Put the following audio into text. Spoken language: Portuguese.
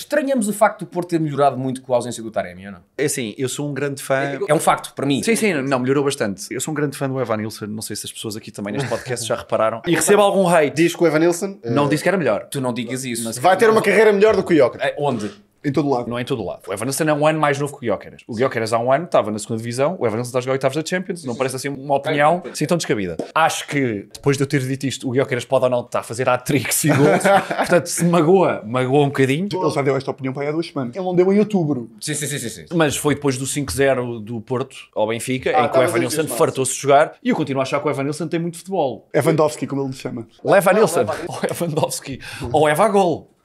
Estranhamos o facto do Porto ter melhorado muito com a ausência do Taremi, ou não? É assim, eu sou um grande fã. É, é um facto, para mim. Sim, sim, não, melhorou bastante. Eu sou um grande fã do Evan Nilsson, não sei se as pessoas aqui também neste podcast já repararam. E recebo algum hate. Diz que o Evan Nilsson. Eh, não disse que era melhor. Tu não digas isso. Vai ter uma carreira melhor do que o Jokic. É, onde? Em todo lado. Não é em todo lado. O Evanesson é um ano mais novo que o Guioqueras. O Guioqueras há um ano estava na segunda divisão, o Evanesson está a jogar oitavos da Champions, não parece assim uma opinião assim tão descabida. Acho que, depois de eu ter dito isto, o Guioqueras pode ou não estar a fazer a tricks e gols, portanto se magoa, magoa um bocadinho. Ele já deu esta opinião para aí há duas semanas. Ele não deu em outubro. Sim, sim, sim. sim, sim. Mas foi depois do 5-0 do Porto ao Benfica, ah, em que o Evanilson fartou-se de jogar, e eu continuo a achar que o Evanilson tem muito futebol. Lewandowski, como ele lhe chama. Levanilson. Ou Lewandowski. Ou Eva Gol.